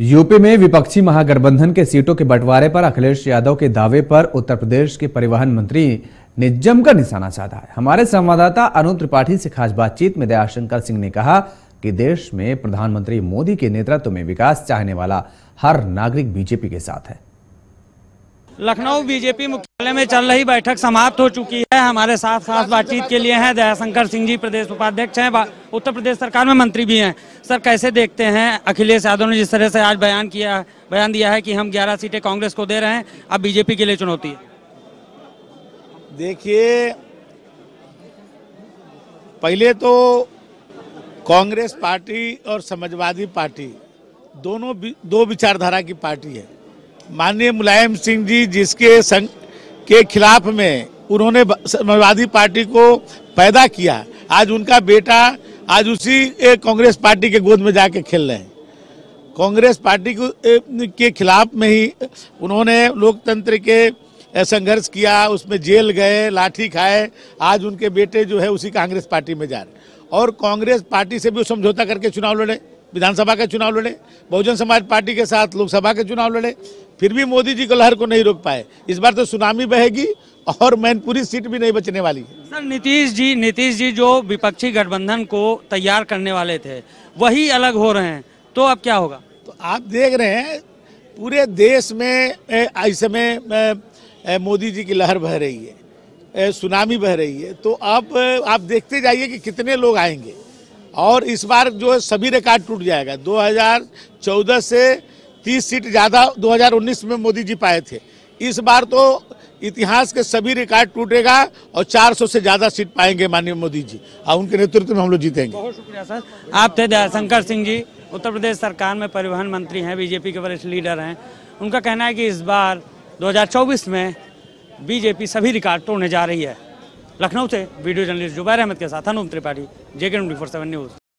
UP में विपक्षी महागठबंधन के सीटों के बंटवारे पर अखिलेश यादव के दावे पर उत्तर प्रदेश के परिवहन मंत्री ने जमकर निशाना साधा है हमारे संवाददाता अनु त्रिपाठी से खास बातचीत में दयाशंकर सिंह ने कहा कि देश में प्रधानमंत्री मोदी के नेतृत्व में विकास चाहने वाला हर नागरिक बीजेपी के साथ है लखनऊ बीजेपी मुख्यालय में चल रही बैठक समाप्त हो चुकी है हमारे साथ साथ बातचीत के लिए हैं दयाशंकर सिंह जी प्रदेश उपाध्यक्ष हैं उत्तर प्रदेश सरकार में मंत्री भी हैं सर कैसे देखते हैं अखिलेश यादव ने जिस तरह से आज बयान किया बयान दिया है कि हम 11 सीटें कांग्रेस को दे रहे हैं अब बीजेपी के लिए चुनौती है देखिए पहले तो कांग्रेस पार्टी और समाजवादी पार्टी दोनों दो विचारधारा की पार्टी है माननीय मुलायम सिंह जी जिसके संघ के खिलाफ में उन्होंने समाजवादी पार्टी को पैदा किया आज उनका बेटा आज उसी कांग्रेस पार्टी के गोद में जाके खेल रहे हैं कांग्रेस पार्टी के खिलाफ में ही उन्होंने लोकतंत्र के संघर्ष किया उसमें जेल गए लाठी खाए आज उनके बेटे जो है उसी कांग्रेस पार्टी में जा रहे और कांग्रेस पार्टी से भी समझौता करके चुनाव लड़े विधानसभा का चुनाव लड़े बहुजन समाज पार्टी के साथ लोकसभा के चुनाव लड़े फिर भी मोदी जी को लहर को नहीं रोक पाए इस बार तो सुनामी बहेगी और मैनपुरी सीट भी नहीं बचने वाली है सर नीतीश जी नीतीश जी जो विपक्षी गठबंधन को तैयार करने वाले थे वही अलग हो रहे हैं तो अब क्या होगा तो आप देख रहे हैं पूरे देश में इस समय मोदी जी की लहर बह रही है सुनामी बह रही है तो अब आप देखते जाइए कि कितने लोग आएंगे और इस बार जो है सभी रिकॉर्ड टूट जाएगा 2014 से 30 सीट ज़्यादा 2019 में मोदी जी पाए थे इस बार तो इतिहास के सभी रिकॉर्ड टूटेगा और 400 से ज़्यादा सीट पाएंगे माननीय मोदी जी और हाँ, उनके नेतृत्व में हम लोग जीतेंगे बहुत शुक्रिया सर आप थे जयशंकर सिंह जी उत्तर प्रदेश सरकार में परिवहन मंत्री हैं बीजेपी के वरिष्ठ लीडर हैं उनका कहना है कि इस बार दो में बीजेपी सभी रिकॉर्ड तोड़ने जा रही है लखनऊ से वीडियो जर्नलिस्ट जुबैर अहमद के साथ Anum Tripathi JK twenty four seven news